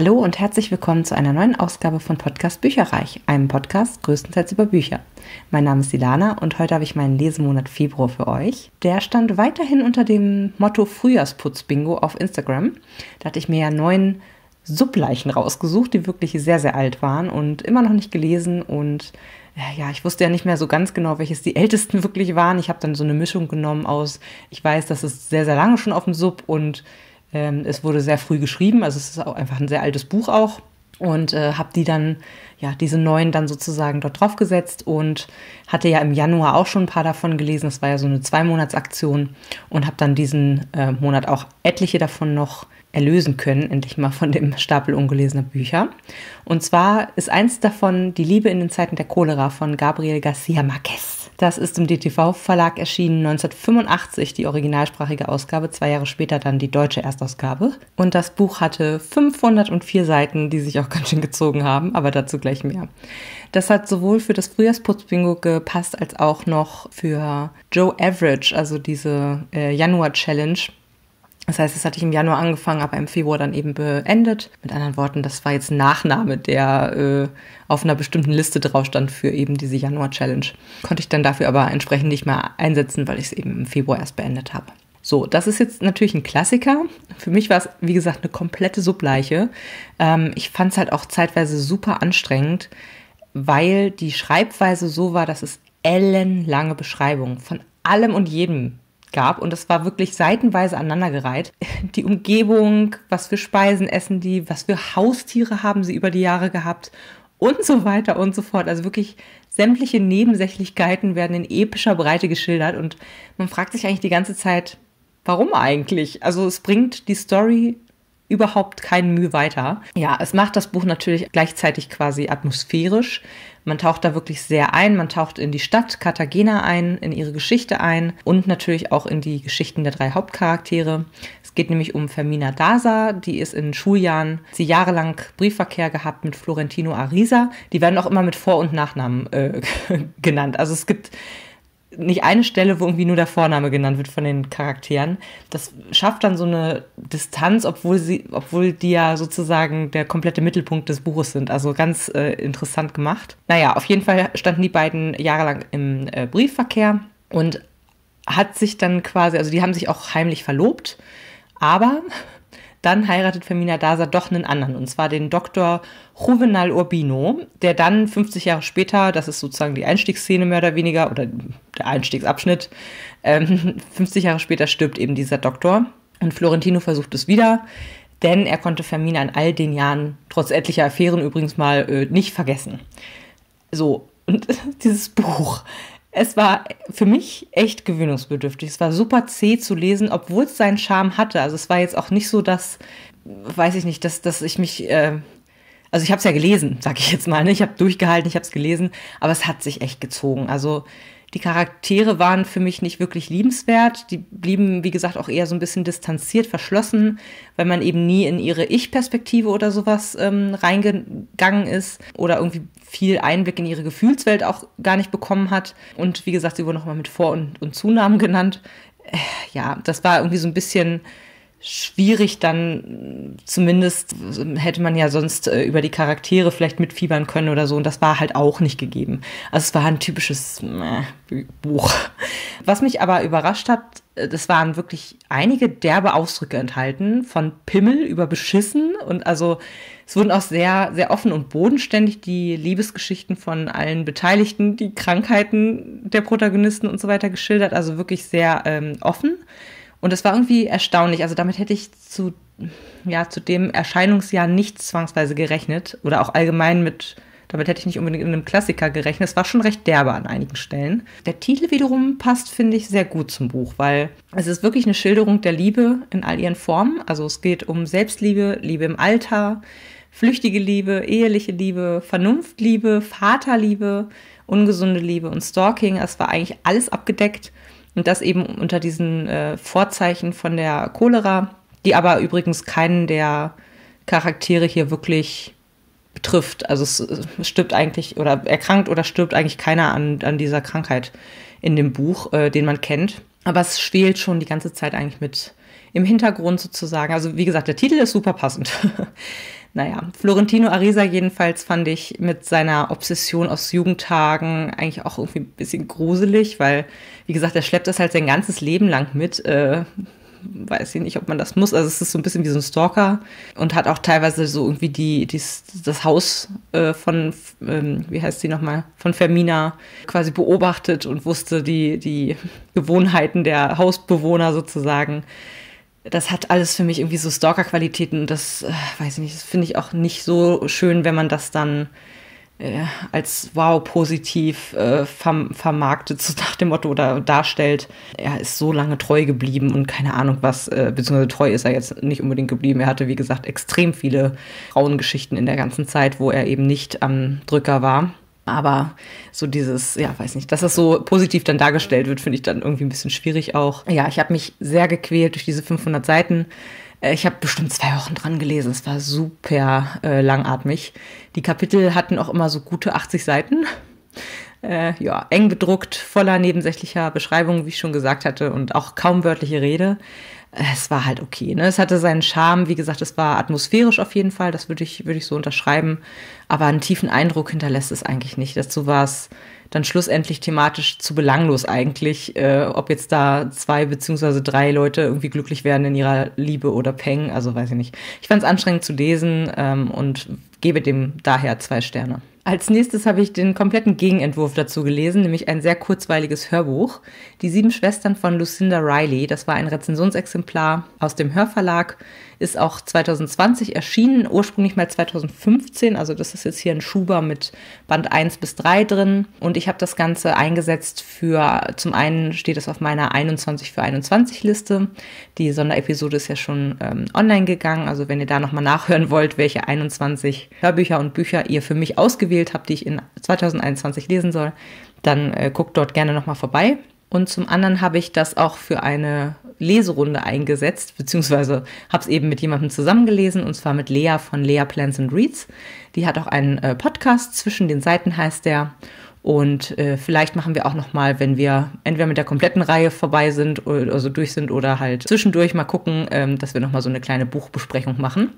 Hallo und herzlich willkommen zu einer neuen Ausgabe von Podcast Bücherreich, einem Podcast größtenteils über Bücher. Mein Name ist Ilana und heute habe ich meinen Lesemonat Februar für euch. Der stand weiterhin unter dem Motto Frühjahrsputz-Bingo auf Instagram. Da hatte ich mir ja neun Subleichen rausgesucht, die wirklich sehr, sehr alt waren und immer noch nicht gelesen. Und äh, ja, ich wusste ja nicht mehr so ganz genau, welches die ältesten wirklich waren. Ich habe dann so eine Mischung genommen aus, ich weiß, das ist sehr, sehr lange schon auf dem Sub und ähm, es wurde sehr früh geschrieben, also es ist auch einfach ein sehr altes Buch auch und äh, habe die dann, ja, diese neuen dann sozusagen dort draufgesetzt und hatte ja im Januar auch schon ein paar davon gelesen. Das war ja so eine Zwei-Monats-Aktion und habe dann diesen äh, Monat auch etliche davon noch erlösen können, endlich mal von dem Stapel ungelesener Bücher. Und zwar ist eins davon Die Liebe in den Zeiten der Cholera von Gabriel Garcia Marquez. Das ist im DTV-Verlag erschienen 1985, die originalsprachige Ausgabe, zwei Jahre später dann die deutsche Erstausgabe. Und das Buch hatte 504 Seiten, die sich auch ganz schön gezogen haben, aber dazu gleich mehr. Das hat sowohl für das Frühjahrsputzbingo gepasst, als auch noch für Joe Average, also diese äh, Januar-Challenge das heißt, das hatte ich im Januar angefangen, aber im Februar dann eben beendet. Mit anderen Worten, das war jetzt ein Nachname, der äh, auf einer bestimmten Liste drauf stand für eben diese Januar-Challenge. Konnte ich dann dafür aber entsprechend nicht mehr einsetzen, weil ich es eben im Februar erst beendet habe. So, das ist jetzt natürlich ein Klassiker. Für mich war es, wie gesagt, eine komplette Subleiche. Ähm, ich fand es halt auch zeitweise super anstrengend, weil die Schreibweise so war, dass es ellenlange Beschreibungen von allem und jedem gab und das war wirklich seitenweise aneinandergereiht. Die Umgebung, was für Speisen essen die, was für Haustiere haben sie über die Jahre gehabt und so weiter und so fort. Also wirklich sämtliche Nebensächlichkeiten werden in epischer Breite geschildert und man fragt sich eigentlich die ganze Zeit, warum eigentlich? Also es bringt die Story überhaupt keinen Mühe weiter. Ja, es macht das Buch natürlich gleichzeitig quasi atmosphärisch, man taucht da wirklich sehr ein. Man taucht in die Stadt Cartagena ein, in ihre Geschichte ein und natürlich auch in die Geschichten der drei Hauptcharaktere. Es geht nämlich um Fermina Daza, die ist in Schuljahren, sie jahrelang Briefverkehr gehabt mit Florentino Arisa. Die werden auch immer mit Vor- und Nachnamen äh, genannt. Also es gibt nicht eine Stelle, wo irgendwie nur der Vorname genannt wird von den Charakteren. Das schafft dann so eine Distanz, obwohl sie, obwohl die ja sozusagen der komplette Mittelpunkt des Buches sind. Also ganz äh, interessant gemacht. Naja, auf jeden Fall standen die beiden jahrelang im äh, Briefverkehr und hat sich dann quasi, also die haben sich auch heimlich verlobt, aber dann heiratet Femina Daza doch einen anderen, und zwar den Dr. Juvenal Urbino, der dann 50 Jahre später, das ist sozusagen die Einstiegsszene mehr oder weniger, oder der Einstiegsabschnitt, ähm, 50 Jahre später stirbt eben dieser Doktor. Und Florentino versucht es wieder, denn er konnte Femina in all den Jahren, trotz etlicher Affären übrigens mal, äh, nicht vergessen. So, und dieses Buch es war für mich echt gewöhnungsbedürftig. Es war super zäh zu lesen, obwohl es seinen Charme hatte. Also es war jetzt auch nicht so, dass, weiß ich nicht, dass, dass ich mich, äh, also ich habe es ja gelesen, sage ich jetzt mal. Ne? Ich habe durchgehalten, ich habe es gelesen, aber es hat sich echt gezogen. Also die Charaktere waren für mich nicht wirklich liebenswert. Die blieben, wie gesagt, auch eher so ein bisschen distanziert, verschlossen, weil man eben nie in ihre Ich-Perspektive oder sowas ähm, reingegangen ist oder irgendwie viel Einblick in ihre Gefühlswelt auch gar nicht bekommen hat. Und wie gesagt, sie wurden nochmal mit Vor- und, und Zunamen genannt. Äh, ja, das war irgendwie so ein bisschen schwierig dann zumindest hätte man ja sonst äh, über die Charaktere vielleicht mitfiebern können oder so und das war halt auch nicht gegeben. Also es war ein typisches äh, Buch. Was mich aber überrascht hat, das äh, waren wirklich einige derbe Ausdrücke enthalten, von Pimmel über Beschissen und also es wurden auch sehr, sehr offen und bodenständig die Liebesgeschichten von allen Beteiligten, die Krankheiten der Protagonisten und so weiter geschildert, also wirklich sehr ähm, offen. Und das war irgendwie erstaunlich. Also damit hätte ich zu, ja, zu dem Erscheinungsjahr nicht zwangsweise gerechnet oder auch allgemein mit, damit hätte ich nicht unbedingt in einem Klassiker gerechnet. Es war schon recht derbe an einigen Stellen. Der Titel wiederum passt, finde ich, sehr gut zum Buch, weil es ist wirklich eine Schilderung der Liebe in all ihren Formen. Also es geht um Selbstliebe, Liebe im Alter, flüchtige Liebe, eheliche Liebe, Vernunftliebe, Vaterliebe, ungesunde Liebe und Stalking. Es war eigentlich alles abgedeckt. Und das eben unter diesen äh, Vorzeichen von der Cholera, die aber übrigens keinen der Charaktere hier wirklich betrifft. Also es stirbt eigentlich oder erkrankt oder stirbt eigentlich keiner an, an dieser Krankheit in dem Buch, äh, den man kennt. Aber es schwelt schon die ganze Zeit eigentlich mit im Hintergrund sozusagen. Also wie gesagt, der Titel ist super passend. Naja, Florentino Arisa jedenfalls fand ich mit seiner Obsession aus Jugendtagen eigentlich auch irgendwie ein bisschen gruselig, weil, wie gesagt, er schleppt das halt sein ganzes Leben lang mit. Äh, weiß ich nicht, ob man das muss. Also es ist so ein bisschen wie so ein Stalker und hat auch teilweise so irgendwie die, die das Haus äh, von, ähm, wie heißt sie nochmal, von Fermina quasi beobachtet und wusste die, die Gewohnheiten der Hausbewohner sozusagen das hat alles für mich irgendwie so Stalker-Qualitäten. Das äh, weiß ich nicht, das finde ich auch nicht so schön, wenn man das dann äh, als wow positiv äh, verm vermarktet, so nach dem Motto oder darstellt. Er ist so lange treu geblieben und keine Ahnung was, äh, beziehungsweise treu ist er jetzt nicht unbedingt geblieben. Er hatte, wie gesagt, extrem viele Frauengeschichten in der ganzen Zeit, wo er eben nicht am Drücker war. Aber so dieses, ja, weiß nicht, dass das so positiv dann dargestellt wird, finde ich dann irgendwie ein bisschen schwierig auch. Ja, ich habe mich sehr gequält durch diese 500 Seiten. Äh, ich habe bestimmt zwei Wochen dran gelesen. Es war super äh, langatmig. Die Kapitel hatten auch immer so gute 80 Seiten. Äh, ja, eng bedruckt, voller nebensächlicher Beschreibungen, wie ich schon gesagt hatte, und auch kaum wörtliche Rede es war halt okay. Ne? Es hatte seinen Charme, wie gesagt, es war atmosphärisch auf jeden Fall, das würde ich, würde ich so unterschreiben. Aber einen tiefen Eindruck hinterlässt es eigentlich nicht. Dazu war es dann schlussendlich thematisch zu belanglos eigentlich, äh, ob jetzt da zwei beziehungsweise drei Leute irgendwie glücklich werden in ihrer Liebe oder Peng, also weiß ich nicht. Ich fand es anstrengend zu lesen ähm, und gebe dem daher zwei Sterne. Als nächstes habe ich den kompletten Gegenentwurf dazu gelesen, nämlich ein sehr kurzweiliges Hörbuch. Die sieben Schwestern von Lucinda Riley. Das war ein Rezensionsexemplar aus dem Hörverlag ist auch 2020 erschienen, ursprünglich mal 2015. Also das ist jetzt hier ein Schuber mit Band 1 bis 3 drin. Und ich habe das Ganze eingesetzt für, zum einen steht es auf meiner 21 für 21 Liste. Die Sonderepisode ist ja schon ähm, online gegangen. Also wenn ihr da nochmal nachhören wollt, welche 21 Hörbücher und Bücher ihr für mich ausgewählt habt, die ich in 2021 lesen soll, dann äh, guckt dort gerne nochmal vorbei. Und zum anderen habe ich das auch für eine Leserunde eingesetzt, beziehungsweise habe es eben mit jemandem zusammengelesen, und zwar mit Lea von Lea Plants and Reads. Die hat auch einen äh, Podcast, zwischen den Seiten heißt der. Und äh, vielleicht machen wir auch nochmal, wenn wir entweder mit der kompletten Reihe vorbei sind, oder, also durch sind oder halt zwischendurch mal gucken, ähm, dass wir nochmal so eine kleine Buchbesprechung machen.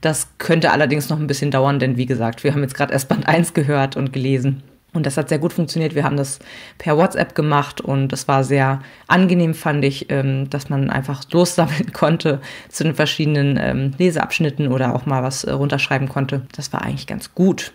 Das könnte allerdings noch ein bisschen dauern, denn wie gesagt, wir haben jetzt gerade erst Band 1 gehört und gelesen. Und das hat sehr gut funktioniert. Wir haben das per WhatsApp gemacht und es war sehr angenehm, fand ich, ähm, dass man einfach lossammeln konnte zu den verschiedenen ähm, Leseabschnitten oder auch mal was äh, runterschreiben konnte. Das war eigentlich ganz gut.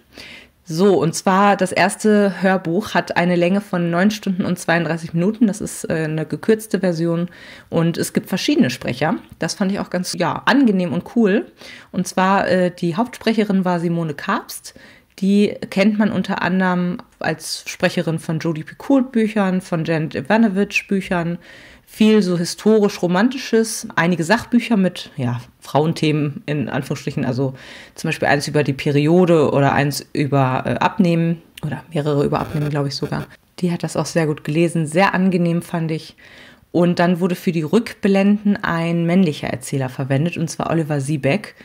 So, und zwar das erste Hörbuch hat eine Länge von 9 Stunden und 32 Minuten. Das ist äh, eine gekürzte Version und es gibt verschiedene Sprecher. Das fand ich auch ganz ja, angenehm und cool. Und zwar äh, die Hauptsprecherin war Simone Karpst die kennt man unter anderem als Sprecherin von Jodie Picoult Büchern, von Janet Ivanovich Büchern, viel so historisch-romantisches, einige Sachbücher mit ja, Frauenthemen in Anführungsstrichen, also zum Beispiel eins über die Periode oder eins über äh, Abnehmen oder mehrere über Abnehmen, glaube ich sogar. Die hat das auch sehr gut gelesen, sehr angenehm fand ich. Und dann wurde für die Rückblenden ein männlicher Erzähler verwendet, und zwar Oliver Siebeck.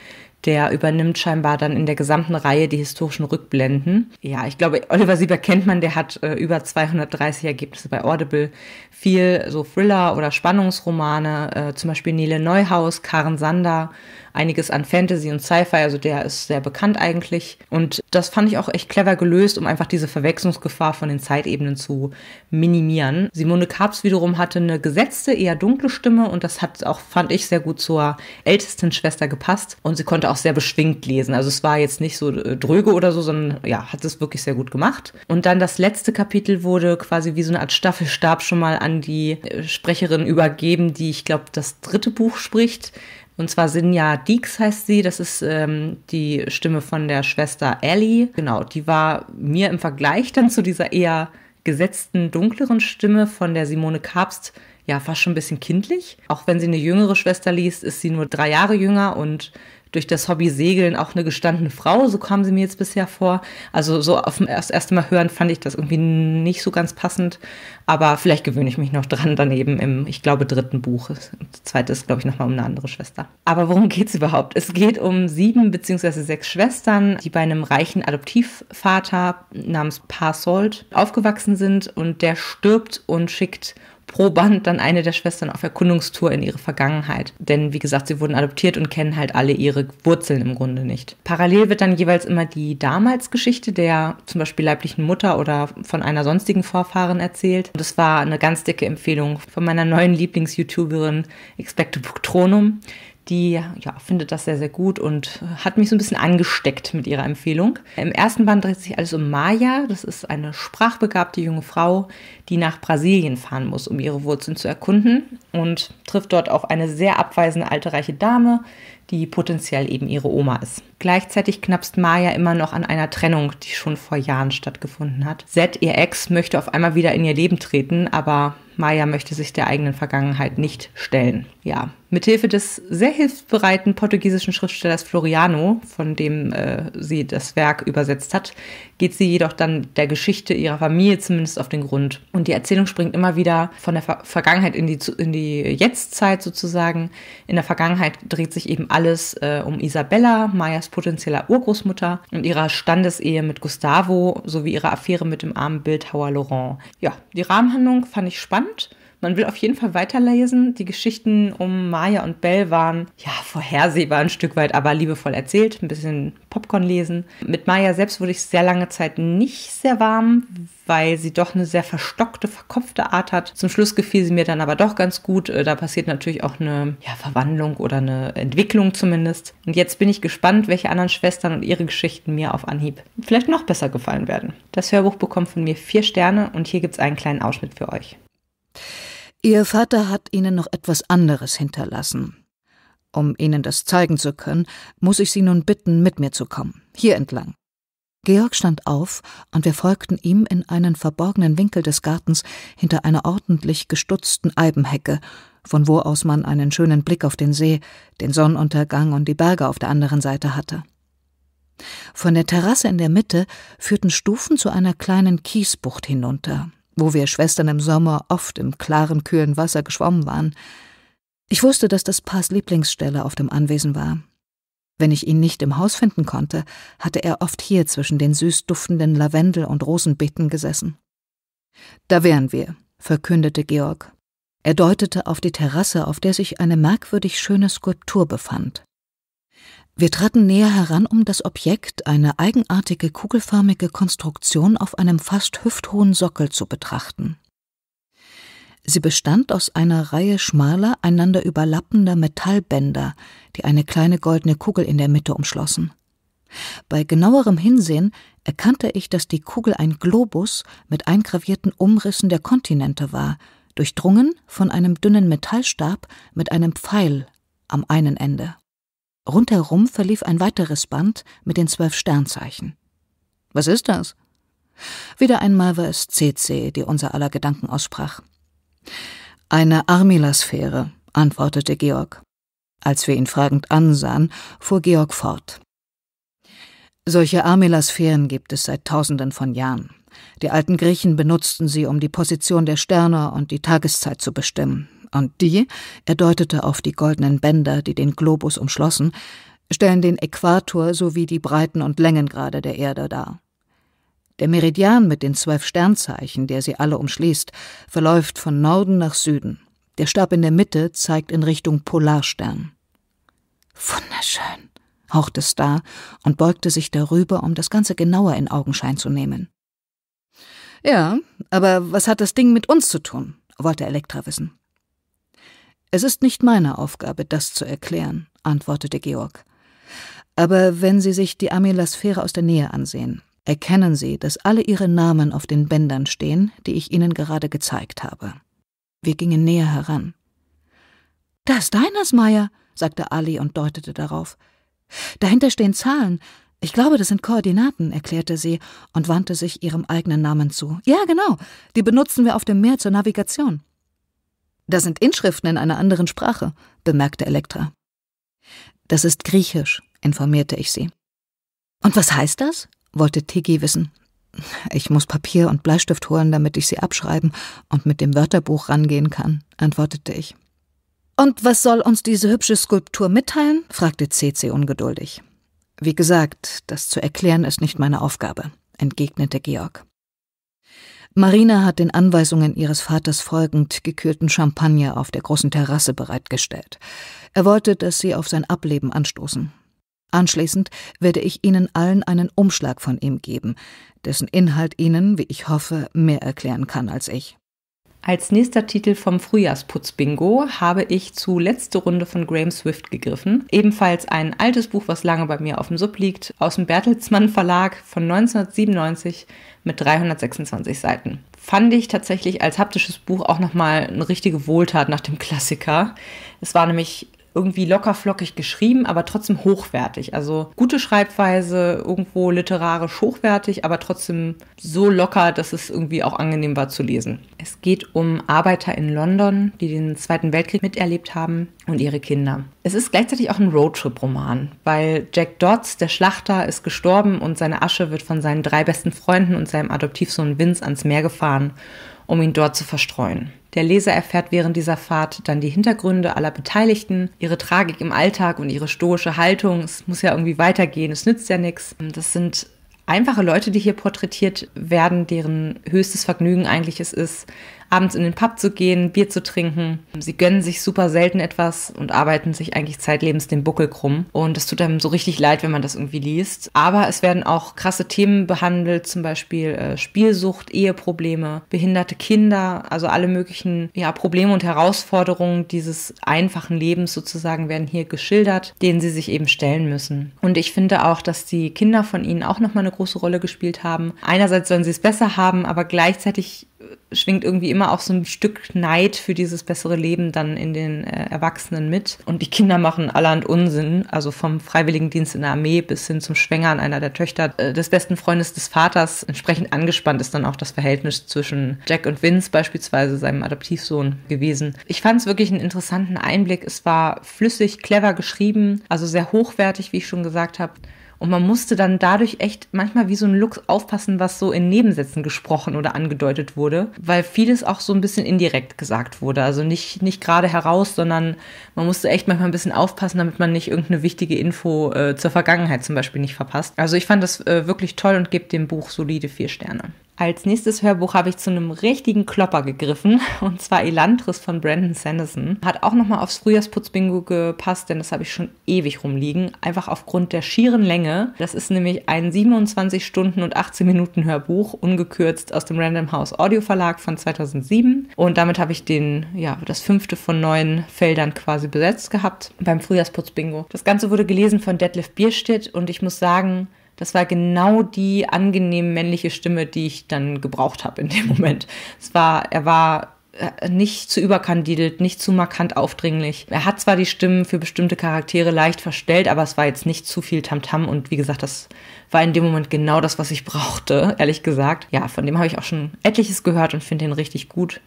Der übernimmt scheinbar dann in der gesamten Reihe die historischen Rückblenden. Ja, ich glaube, Oliver Sieber kennt man, der hat äh, über 230 Ergebnisse bei Audible. Viel so Thriller oder Spannungsromane, äh, zum Beispiel Nele Neuhaus, Karen Sander, einiges an Fantasy und Sci-Fi, also der ist sehr bekannt eigentlich. Und das fand ich auch echt clever gelöst, um einfach diese Verwechslungsgefahr von den Zeitebenen zu minimieren. Simone Karps wiederum hatte eine gesetzte, eher dunkle Stimme und das hat auch, fand ich, sehr gut zur ältesten Schwester gepasst. Und sie konnte auch sehr beschwingt lesen. Also es war jetzt nicht so äh, dröge oder so, sondern ja, hat es wirklich sehr gut gemacht. Und dann das letzte Kapitel wurde quasi wie so eine Art Staffelstab schon mal an die äh, Sprecherin übergeben, die ich glaube, das dritte Buch spricht und zwar Sinja Deeks heißt sie, das ist ähm, die Stimme von der Schwester Ellie. Genau, die war mir im Vergleich dann zu dieser eher gesetzten, dunkleren Stimme von der Simone Kapst ja fast schon ein bisschen kindlich. Auch wenn sie eine jüngere Schwester liest, ist sie nur drei Jahre jünger und durch das Hobby Segeln auch eine gestandene Frau, so kam sie mir jetzt bisher vor. Also so auf dem erst, ersten Mal hören fand ich das irgendwie nicht so ganz passend, aber vielleicht gewöhne ich mich noch dran daneben im, ich glaube, dritten Buch. Das zweite ist, glaube ich, nochmal um eine andere Schwester. Aber worum geht es überhaupt? Es geht um sieben bzw. sechs Schwestern, die bei einem reichen Adoptivvater namens Parsold aufgewachsen sind und der stirbt und schickt Proband dann eine der Schwestern auf Erkundungstour in ihre Vergangenheit. Denn wie gesagt, sie wurden adoptiert und kennen halt alle ihre Wurzeln im Grunde nicht. Parallel wird dann jeweils immer die damals Geschichte der zum Beispiel leiblichen Mutter oder von einer sonstigen Vorfahren erzählt. Und das war eine ganz dicke Empfehlung von meiner neuen Lieblings-YouTuberin Expecto Buctronum die ja, findet das sehr, sehr gut und hat mich so ein bisschen angesteckt mit ihrer Empfehlung. Im ersten Band dreht sich alles um Maya. Das ist eine sprachbegabte junge Frau, die nach Brasilien fahren muss, um ihre Wurzeln zu erkunden und trifft dort auf eine sehr abweisende alte reiche Dame, die potenziell eben ihre Oma ist. Gleichzeitig knapst Maya immer noch an einer Trennung, die schon vor Jahren stattgefunden hat. Zed, ihr Ex, möchte auf einmal wieder in ihr Leben treten, aber Maya möchte sich der eigenen Vergangenheit nicht stellen. Ja, mithilfe des sehr hilfsbereiten portugiesischen Schriftstellers Floriano, von dem äh, sie das Werk übersetzt hat, geht sie jedoch dann der Geschichte ihrer Familie zumindest auf den Grund. Und die Erzählung springt immer wieder von der Ver Vergangenheit in die, in die Jetztzeit sozusagen. In der Vergangenheit dreht sich eben alles äh, um Isabella, Mayas potenzieller Urgroßmutter und ihrer Standesehe mit Gustavo sowie ihre Affäre mit dem armen Bildhauer Laurent. Ja, die Rahmenhandlung fand ich spannend. Man will auf jeden Fall weiterlesen. Die Geschichten um Maya und Bell waren ja vorhersehbar ein Stück weit, aber liebevoll erzählt. Ein bisschen Popcorn lesen. Mit Maya selbst wurde ich sehr lange Zeit nicht sehr warm, weil sie doch eine sehr verstockte, verkopfte Art hat. Zum Schluss gefiel sie mir dann aber doch ganz gut. Äh, da passiert natürlich auch eine ja, Verwandlung oder eine Entwicklung zumindest. Und jetzt bin ich gespannt, welche anderen Schwestern und ihre Geschichten mir auf Anhieb vielleicht noch besser gefallen werden. Das Hörbuch bekommt von mir vier Sterne und hier gibt es einen kleinen Ausschnitt für euch. Ihr Vater hat Ihnen noch etwas anderes hinterlassen. Um Ihnen das zeigen zu können, muss ich Sie nun bitten, mit mir zu kommen, hier entlang. Georg stand auf, und wir folgten ihm in einen verborgenen Winkel des Gartens hinter einer ordentlich gestutzten Eibenhecke, von wo aus man einen schönen Blick auf den See, den Sonnenuntergang und die Berge auf der anderen Seite hatte. Von der Terrasse in der Mitte führten Stufen zu einer kleinen Kiesbucht hinunter, wo wir Schwestern im Sommer oft im klaren, kühlen Wasser geschwommen waren. Ich wusste, dass das Paars Lieblingsstelle auf dem Anwesen war. Wenn ich ihn nicht im Haus finden konnte, hatte er oft hier zwischen den süß duftenden Lavendel- und Rosenbeeten gesessen. Da wären wir, verkündete Georg. Er deutete auf die Terrasse, auf der sich eine merkwürdig schöne Skulptur befand. Wir traten näher heran, um das Objekt, eine eigenartige kugelförmige Konstruktion auf einem fast hüfthohen Sockel zu betrachten. Sie bestand aus einer Reihe schmaler, einander überlappender Metallbänder, die eine kleine goldene Kugel in der Mitte umschlossen. Bei genauerem Hinsehen erkannte ich, dass die Kugel ein Globus mit eingravierten Umrissen der Kontinente war, durchdrungen von einem dünnen Metallstab mit einem Pfeil am einen Ende. Rundherum verlief ein weiteres Band mit den zwölf Sternzeichen. Was ist das? Wieder einmal war es CC, die unser aller Gedanken aussprach. Eine Armilasphäre, antwortete Georg. Als wir ihn fragend ansahen, fuhr Georg fort. Solche Armilasphären gibt es seit Tausenden von Jahren. Die alten Griechen benutzten sie, um die Position der Sterne und die Tageszeit zu bestimmen. Und die, er deutete auf die goldenen Bänder, die den Globus umschlossen, stellen den Äquator sowie die Breiten und Längengrade der Erde dar. Der Meridian mit den zwölf Sternzeichen, der sie alle umschließt, verläuft von Norden nach Süden. Der Stab in der Mitte zeigt in Richtung Polarstern. Wunderschön, hauchte Star und beugte sich darüber, um das Ganze genauer in Augenschein zu nehmen. Ja, aber was hat das Ding mit uns zu tun? wollte Elektra wissen. Es ist nicht meine Aufgabe, das zu erklären, antwortete Georg. Aber wenn Sie sich die Amelasphäre aus der Nähe ansehen, erkennen Sie, dass alle Ihre Namen auf den Bändern stehen, die ich Ihnen gerade gezeigt habe. Wir gingen näher heran. Da ist Deinersmeier, sagte Ali und deutete darauf. Dahinter stehen Zahlen. Ich glaube, das sind Koordinaten, erklärte sie und wandte sich ihrem eigenen Namen zu. Ja, genau. Die benutzen wir auf dem Meer zur Navigation. Da sind Inschriften in einer anderen Sprache, bemerkte Elektra. Das ist Griechisch, informierte ich sie. Und was heißt das? wollte Tiki wissen. Ich muss Papier und Bleistift holen, damit ich sie abschreiben und mit dem Wörterbuch rangehen kann, antwortete ich. Und was soll uns diese hübsche Skulptur mitteilen? fragte CC ungeduldig. Wie gesagt, das zu erklären ist nicht meine Aufgabe, entgegnete Georg. Marina hat den Anweisungen ihres Vaters folgend gekühlten Champagner auf der großen Terrasse bereitgestellt. Er wollte, dass sie auf sein Ableben anstoßen. Anschließend werde ich Ihnen allen einen Umschlag von ihm geben, dessen Inhalt Ihnen, wie ich hoffe, mehr erklären kann als ich. Als nächster Titel vom Frühjahrsputz-Bingo habe ich zu Letzte Runde von Graham Swift gegriffen. Ebenfalls ein altes Buch, was lange bei mir auf dem Sub liegt, aus dem Bertelsmann Verlag von 1997 mit 326 Seiten. Fand ich tatsächlich als haptisches Buch auch nochmal eine richtige Wohltat nach dem Klassiker. Es war nämlich irgendwie lockerflockig geschrieben, aber trotzdem hochwertig. Also gute Schreibweise, irgendwo literarisch hochwertig, aber trotzdem so locker, dass es irgendwie auch angenehm war zu lesen. Es geht um Arbeiter in London, die den Zweiten Weltkrieg miterlebt haben und ihre Kinder. Es ist gleichzeitig auch ein Roadtrip-Roman, weil Jack Dodds, der Schlachter, ist gestorben und seine Asche wird von seinen drei besten Freunden und seinem Adoptivsohn Vince ans Meer gefahren, um ihn dort zu verstreuen. Der Leser erfährt während dieser Fahrt dann die Hintergründe aller Beteiligten, ihre Tragik im Alltag und ihre stoische Haltung. Es muss ja irgendwie weitergehen, es nützt ja nichts. Das sind einfache Leute, die hier porträtiert werden, deren höchstes Vergnügen eigentlich es ist, abends in den Pub zu gehen, Bier zu trinken. Sie gönnen sich super selten etwas und arbeiten sich eigentlich zeitlebens den Buckel krumm. Und es tut einem so richtig leid, wenn man das irgendwie liest. Aber es werden auch krasse Themen behandelt, zum Beispiel äh, Spielsucht, Eheprobleme, behinderte Kinder, also alle möglichen ja, Probleme und Herausforderungen dieses einfachen Lebens sozusagen werden hier geschildert, denen sie sich eben stellen müssen. Und ich finde auch, dass die Kinder von ihnen auch nochmal eine große Rolle gespielt haben. Einerseits sollen sie es besser haben, aber gleichzeitig äh, schwingt irgendwie immer immer auch so ein Stück Neid für dieses bessere Leben dann in den äh, Erwachsenen mit. Und die Kinder machen allerhand Unsinn, also vom Freiwilligendienst in der Armee bis hin zum Schwängern einer der Töchter äh, des besten Freundes des Vaters. Entsprechend angespannt ist dann auch das Verhältnis zwischen Jack und Vince beispielsweise, seinem Adoptivsohn, gewesen. Ich fand es wirklich einen interessanten Einblick. Es war flüssig, clever geschrieben, also sehr hochwertig, wie ich schon gesagt habe. Und man musste dann dadurch echt manchmal wie so ein Lux aufpassen, was so in Nebensätzen gesprochen oder angedeutet wurde, weil vieles auch so ein bisschen indirekt gesagt wurde. Also nicht, nicht gerade heraus, sondern man musste echt manchmal ein bisschen aufpassen, damit man nicht irgendeine wichtige Info äh, zur Vergangenheit zum Beispiel nicht verpasst. Also ich fand das äh, wirklich toll und gebe dem Buch solide vier Sterne. Als nächstes Hörbuch habe ich zu einem richtigen Klopper gegriffen, und zwar Elantris von Brandon Sanderson. Hat auch nochmal aufs Frühjahrsputzbingo gepasst, denn das habe ich schon ewig rumliegen, einfach aufgrund der schieren Länge. Das ist nämlich ein 27 Stunden und 18 Minuten Hörbuch, ungekürzt aus dem Random House Audio Verlag von 2007. Und damit habe ich den, ja, das fünfte von neun Feldern quasi besetzt gehabt beim Frühjahrsputzbingo. Das Ganze wurde gelesen von Detlef Bierstedt und ich muss sagen, das war genau die angenehm männliche Stimme, die ich dann gebraucht habe in dem Moment. Es war, er war äh, nicht zu überkandidelt, nicht zu markant aufdringlich. Er hat zwar die Stimmen für bestimmte Charaktere leicht verstellt, aber es war jetzt nicht zu viel Tamtam -Tam und wie gesagt, das war in dem Moment genau das, was ich brauchte, ehrlich gesagt. Ja, von dem habe ich auch schon etliches gehört und finde ihn richtig gut.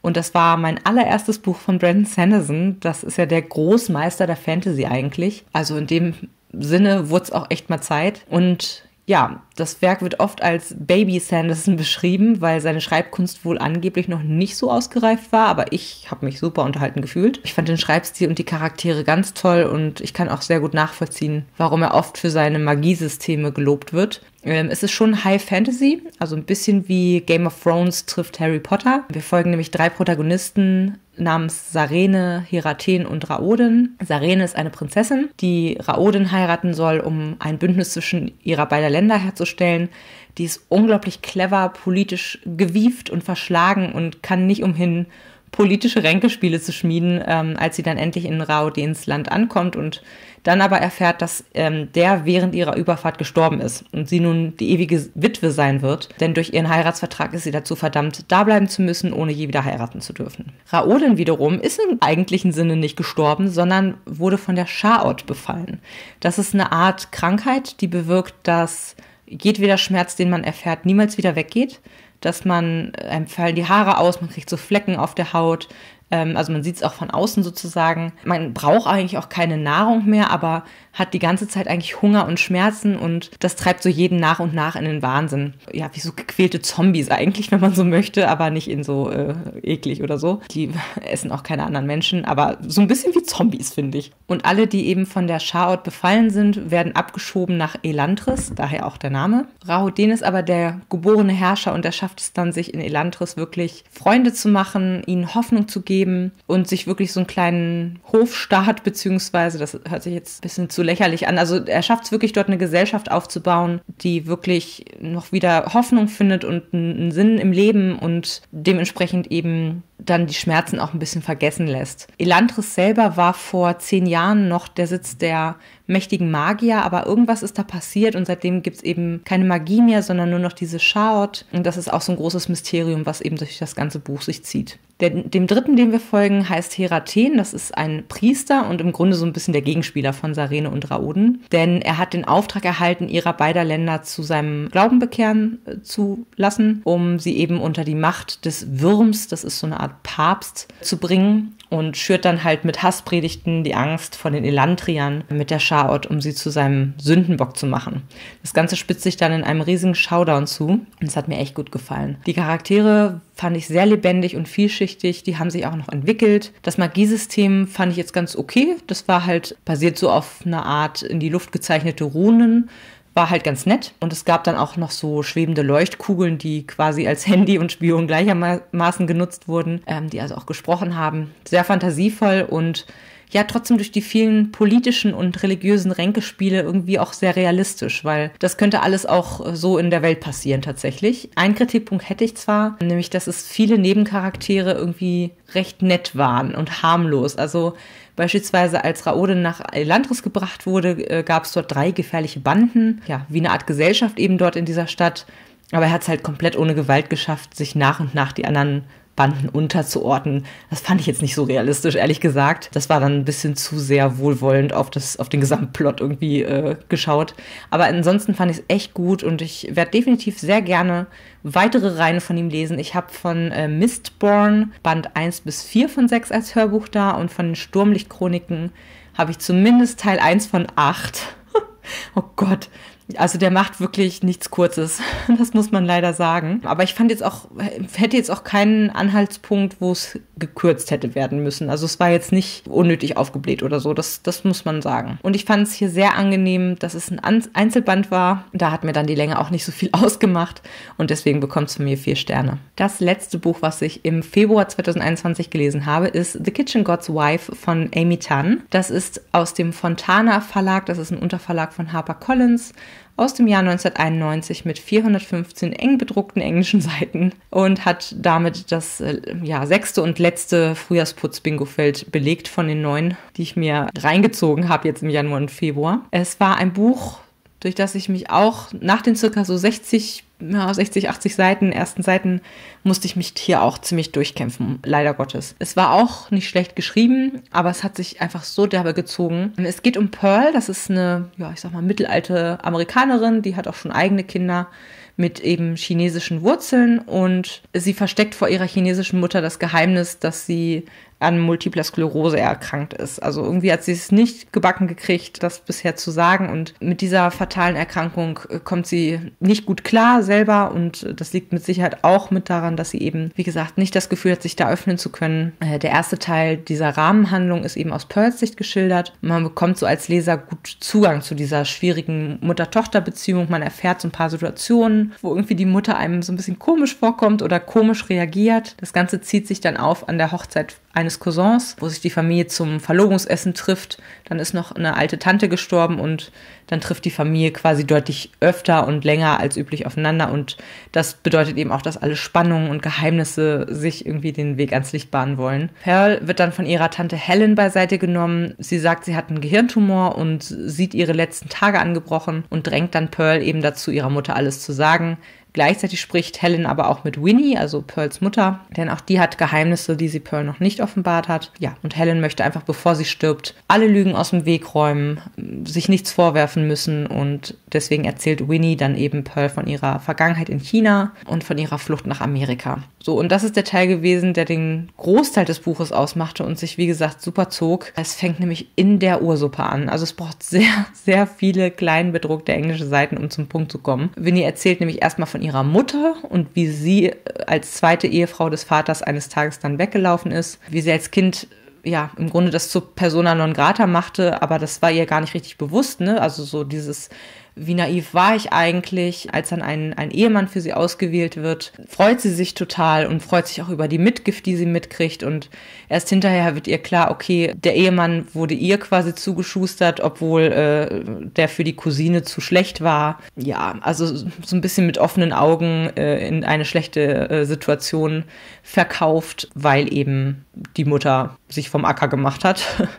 Und das war mein allererstes Buch von Brandon Sanderson. Das ist ja der Großmeister der Fantasy eigentlich. Also in dem Sinne wurde es auch echt mal Zeit. Und ja, das Werk wird oft als Baby Sanderson beschrieben, weil seine Schreibkunst wohl angeblich noch nicht so ausgereift war, aber ich habe mich super unterhalten gefühlt. Ich fand den Schreibstil und die Charaktere ganz toll und ich kann auch sehr gut nachvollziehen, warum er oft für seine Magiesysteme gelobt wird. Ähm, es ist schon High Fantasy, also ein bisschen wie Game of Thrones trifft Harry Potter. Wir folgen nämlich drei Protagonisten namens Sarene, Heraten und Raoden. Sarene ist eine Prinzessin, die Raoden heiraten soll, um ein Bündnis zwischen ihrer beiden Länder herzustellen. Die ist unglaublich clever, politisch gewieft und verschlagen und kann nicht umhin, politische Ränkespiele zu schmieden, ähm, als sie dann endlich in Rao Dens Land ankommt und dann aber erfährt, dass ähm, der während ihrer Überfahrt gestorben ist und sie nun die ewige Witwe sein wird, denn durch ihren Heiratsvertrag ist sie dazu verdammt, da bleiben zu müssen, ohne je wieder heiraten zu dürfen. Raoden wiederum ist im eigentlichen Sinne nicht gestorben, sondern wurde von der Scharaut befallen. Das ist eine Art Krankheit, die bewirkt, dass jedweder Schmerz, den man erfährt, niemals wieder weggeht dass man, einem ähm, fallen die Haare aus, man kriegt so Flecken auf der Haut. Ähm, also man sieht es auch von außen sozusagen. Man braucht eigentlich auch keine Nahrung mehr, aber hat die ganze Zeit eigentlich Hunger und Schmerzen und das treibt so jeden nach und nach in den Wahnsinn. Ja, wie so gequälte Zombies eigentlich, wenn man so möchte, aber nicht in so äh, eklig oder so. Die essen auch keine anderen Menschen, aber so ein bisschen wie Zombies, finde ich. Und alle, die eben von der Scharort befallen sind, werden abgeschoben nach Elantris, daher auch der Name. Rahoden ist aber der geborene Herrscher und er schafft es dann, sich in Elantris wirklich Freunde zu machen, ihnen Hoffnung zu geben und sich wirklich so einen kleinen Hofstaat, beziehungsweise, das hört sich jetzt ein bisschen zu lächerlich an. Also er schafft es wirklich dort eine Gesellschaft aufzubauen, die wirklich noch wieder Hoffnung findet und einen Sinn im Leben und dementsprechend eben dann die Schmerzen auch ein bisschen vergessen lässt. Elantris selber war vor zehn Jahren noch der Sitz der mächtigen Magier, aber irgendwas ist da passiert und seitdem gibt es eben keine Magie mehr, sondern nur noch diese Schaut. Und das ist auch so ein großes Mysterium, was eben durch das ganze Buch sich zieht. Der, dem dritten, dem wir folgen, heißt Heraten. Das ist ein Priester und im Grunde so ein bisschen der Gegenspieler von Sarene und Raoden. Denn er hat den Auftrag erhalten, ihrer beider Länder zu seinem Glauben bekehren äh, zu lassen, um sie eben unter die Macht des Würms, das ist so eine Art Art Papst zu bringen und schürt dann halt mit Hasspredigten die Angst von den Elantriern mit der Schaot, um sie zu seinem Sündenbock zu machen. Das Ganze spitzt sich dann in einem riesigen Showdown zu und es hat mir echt gut gefallen. Die Charaktere fand ich sehr lebendig und vielschichtig, die haben sich auch noch entwickelt. Das Magiesystem fand ich jetzt ganz okay, das war halt basiert so auf einer Art in die Luft gezeichnete Runen war halt ganz nett. Und es gab dann auch noch so schwebende Leuchtkugeln, die quasi als Handy und Spion gleichermaßen genutzt wurden, ähm, die also auch gesprochen haben. Sehr fantasievoll und ja trotzdem durch die vielen politischen und religiösen Ränkespiele irgendwie auch sehr realistisch, weil das könnte alles auch äh, so in der Welt passieren tatsächlich. Ein Kritikpunkt hätte ich zwar, nämlich dass es viele Nebencharaktere irgendwie recht nett waren und harmlos. Also Beispielsweise als Raode nach Landris gebracht wurde, äh, gab es dort drei gefährliche Banden, ja, wie eine Art Gesellschaft eben dort in dieser Stadt. Aber er hat es halt komplett ohne Gewalt geschafft, sich nach und nach die anderen Banden unterzuordnen. Das fand ich jetzt nicht so realistisch, ehrlich gesagt. Das war dann ein bisschen zu sehr wohlwollend auf, das, auf den Gesamtplot irgendwie äh, geschaut. Aber ansonsten fand ich es echt gut und ich werde definitiv sehr gerne weitere Reihen von ihm lesen. Ich habe von äh, Mistborn Band 1 bis 4 von 6 als Hörbuch da und von den Sturmlichtchroniken habe ich zumindest Teil 1 von 8. oh Gott, also der macht wirklich nichts Kurzes. Das muss man leider sagen. Aber ich fand jetzt auch, hätte jetzt auch keinen Anhaltspunkt, wo es gekürzt hätte werden müssen. Also es war jetzt nicht unnötig aufgebläht oder so, das, das muss man sagen. Und ich fand es hier sehr angenehm, dass es ein Einzelband war. Da hat mir dann die Länge auch nicht so viel ausgemacht und deswegen bekommt es von mir vier Sterne. Das letzte Buch, was ich im Februar 2021 gelesen habe, ist The Kitchen God's Wife von Amy Tan. Das ist aus dem Fontana Verlag, das ist ein Unterverlag von HarperCollins aus dem Jahr 1991 mit 415 eng bedruckten englischen Seiten und hat damit das äh, ja, sechste und letzte Frühjahrsputz-Bingo-Feld belegt von den neun, die ich mir reingezogen habe jetzt im Januar und Februar. Es war ein Buch durch das ich mich auch nach den circa so 60, 60, 80 Seiten, ersten Seiten, musste ich mich hier auch ziemlich durchkämpfen, leider Gottes. Es war auch nicht schlecht geschrieben, aber es hat sich einfach so derbe gezogen. Es geht um Pearl, das ist eine, ja, ich sag mal, mittelalte Amerikanerin, die hat auch schon eigene Kinder mit eben chinesischen Wurzeln und sie versteckt vor ihrer chinesischen Mutter das Geheimnis, dass sie an multipler Sklerose erkrankt ist. Also irgendwie hat sie es nicht gebacken gekriegt, das bisher zu sagen. Und mit dieser fatalen Erkrankung äh, kommt sie nicht gut klar selber. Und äh, das liegt mit Sicherheit auch mit daran, dass sie eben, wie gesagt, nicht das Gefühl hat, sich da öffnen zu können. Äh, der erste Teil dieser Rahmenhandlung ist eben aus Pearls Sicht geschildert. Man bekommt so als Leser gut Zugang zu dieser schwierigen Mutter-Tochter-Beziehung. Man erfährt so ein paar Situationen, wo irgendwie die Mutter einem so ein bisschen komisch vorkommt oder komisch reagiert. Das Ganze zieht sich dann auf an der Hochzeit eines Cousins, wo sich die Familie zum Verlobungsessen trifft. Dann ist noch eine alte Tante gestorben und dann trifft die Familie quasi deutlich öfter und länger als üblich aufeinander. Und das bedeutet eben auch, dass alle Spannungen und Geheimnisse sich irgendwie den Weg ans Licht bahnen wollen. Pearl wird dann von ihrer Tante Helen beiseite genommen. Sie sagt, sie hat einen Gehirntumor und sieht ihre letzten Tage angebrochen und drängt dann Pearl eben dazu, ihrer Mutter alles zu sagen. Gleichzeitig spricht Helen aber auch mit Winnie, also Pearls Mutter, denn auch die hat Geheimnisse, die sie Pearl noch nicht offenbart hat. Ja, und Helen möchte einfach, bevor sie stirbt, alle Lügen aus dem Weg räumen, sich nichts vorwerfen müssen und deswegen erzählt Winnie dann eben Pearl von ihrer Vergangenheit in China und von ihrer Flucht nach Amerika. So, und das ist der Teil gewesen, der den Großteil des Buches ausmachte und sich, wie gesagt, super zog. Es fängt nämlich in der Ursuppe an. Also es braucht sehr, sehr viele klein bedruckte englische Seiten, um zum Punkt zu kommen. Winnie erzählt nämlich erstmal von ihrer Mutter und wie sie als zweite Ehefrau des Vaters eines Tages dann weggelaufen ist, wie sie als Kind ja, im Grunde das zur Persona non grata machte, aber das war ihr gar nicht richtig bewusst, ne? Also so dieses wie naiv war ich eigentlich, als dann ein, ein Ehemann für sie ausgewählt wird, freut sie sich total und freut sich auch über die Mitgift, die sie mitkriegt. Und erst hinterher wird ihr klar, okay, der Ehemann wurde ihr quasi zugeschustert, obwohl äh, der für die Cousine zu schlecht war. Ja, also so ein bisschen mit offenen Augen äh, in eine schlechte äh, Situation verkauft, weil eben die Mutter sich vom Acker gemacht hat.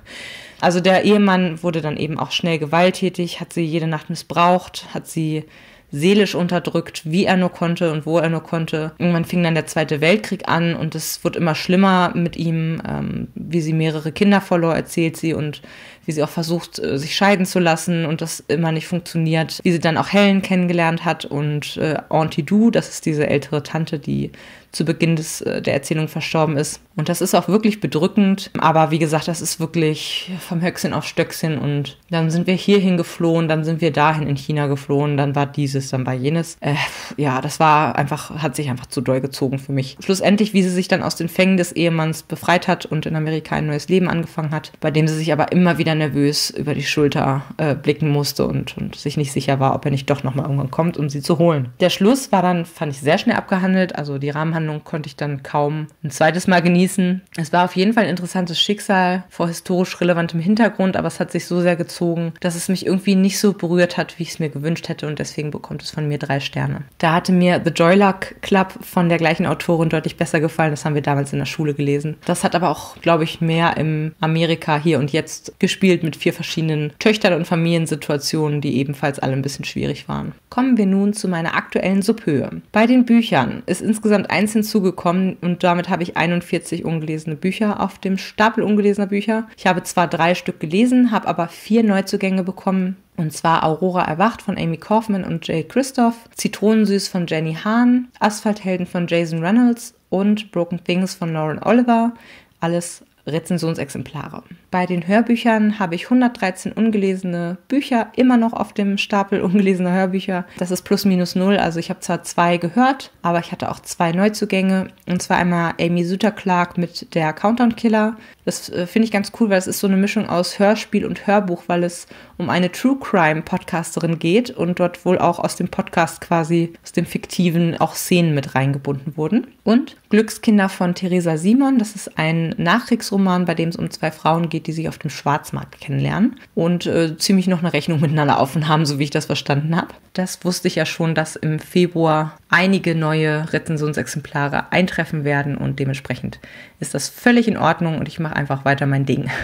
Also der Ehemann wurde dann eben auch schnell gewalttätig, hat sie jede Nacht missbraucht, hat sie seelisch unterdrückt, wie er nur konnte und wo er nur konnte. Irgendwann fing dann der Zweite Weltkrieg an und es wurde immer schlimmer mit ihm, ähm, wie sie mehrere Kinder verlor, erzählt sie und wie sie auch versucht, äh, sich scheiden zu lassen und das immer nicht funktioniert, wie sie dann auch Helen kennengelernt hat und äh, Auntie Du, das ist diese ältere Tante, die zu Beginn des, äh, der Erzählung verstorben ist. Und das ist auch wirklich bedrückend. Aber wie gesagt, das ist wirklich vom Höchstchen auf Stöckchen. Und dann sind wir hierhin geflohen, dann sind wir dahin in China geflohen, dann war dieses, dann war jenes. Äh, ja, das war einfach, hat sich einfach zu doll gezogen für mich. Schlussendlich, wie sie sich dann aus den Fängen des Ehemanns befreit hat und in Amerika ein neues Leben angefangen hat, bei dem sie sich aber immer wieder er nervös über die Schulter äh, blicken musste und, und sich nicht sicher war, ob er nicht doch nochmal irgendwann kommt, um sie zu holen. Der Schluss war dann, fand ich, sehr schnell abgehandelt. Also die Rahmenhandlung konnte ich dann kaum ein zweites Mal genießen. Es war auf jeden Fall ein interessantes Schicksal vor historisch relevantem Hintergrund, aber es hat sich so sehr gezogen, dass es mich irgendwie nicht so berührt hat, wie ich es mir gewünscht hätte und deswegen bekommt es von mir drei Sterne. Da hatte mir The Joyluck Club von der gleichen Autorin deutlich besser gefallen. Das haben wir damals in der Schule gelesen. Das hat aber auch, glaube ich, mehr im Amerika hier und jetzt gespielt gespielt mit vier verschiedenen Töchtern und Familiensituationen, die ebenfalls alle ein bisschen schwierig waren. Kommen wir nun zu meiner aktuellen Subhöhe. Bei den Büchern ist insgesamt eins hinzugekommen und damit habe ich 41 ungelesene Bücher auf dem Stapel ungelesener Bücher. Ich habe zwar drei Stück gelesen, habe aber vier Neuzugänge bekommen, und zwar Aurora erwacht von Amy Kaufman und Jay Christoph, Zitronensüß von Jenny Hahn, Asphalthelden von Jason Reynolds und Broken Things von Lauren Oliver. Alles Rezensionsexemplare. Bei den Hörbüchern habe ich 113 ungelesene Bücher immer noch auf dem Stapel ungelesener Hörbücher. Das ist plus minus null. Also ich habe zwar zwei gehört, aber ich hatte auch zwei Neuzugänge. Und zwar einmal Amy Suter Clark mit der Countdown Killer. Das äh, finde ich ganz cool, weil es ist so eine Mischung aus Hörspiel und Hörbuch, weil es um eine True Crime Podcasterin geht und dort wohl auch aus dem Podcast quasi, aus dem fiktiven, auch Szenen mit reingebunden wurden. Und Glückskinder von Theresa Simon. Das ist ein Nachkriegsroman, bei dem es um zwei Frauen geht, die sich auf dem Schwarzmarkt kennenlernen und äh, ziemlich noch eine Rechnung miteinander offen haben, so wie ich das verstanden habe. Das wusste ich ja schon, dass im Februar einige neue Rezensionsexemplare eintreffen werden und dementsprechend ist das völlig in Ordnung und ich mache einfach weiter mein Ding.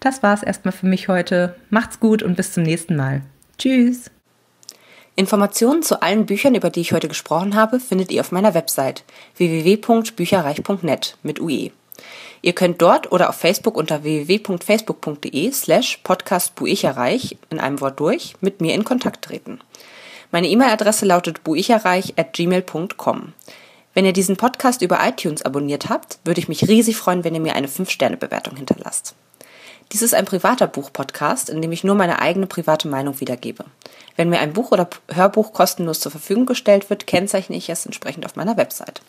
Das war es erstmal für mich heute. Macht's gut und bis zum nächsten Mal. Tschüss! Informationen zu allen Büchern, über die ich heute gesprochen habe, findet ihr auf meiner Website www.bücherreich.net mit UE. Ihr könnt dort oder auf Facebook unter www.facebook.de slash podcastbuicherreich in einem Wort durch mit mir in Kontakt treten. Meine E-Mail-Adresse lautet buicherreich at gmail.com. Wenn ihr diesen Podcast über iTunes abonniert habt, würde ich mich riesig freuen, wenn ihr mir eine 5-Sterne-Bewertung hinterlasst. Dies ist ein privater Buch-Podcast, in dem ich nur meine eigene private Meinung wiedergebe. Wenn mir ein Buch oder Hörbuch kostenlos zur Verfügung gestellt wird, kennzeichne ich es entsprechend auf meiner Website.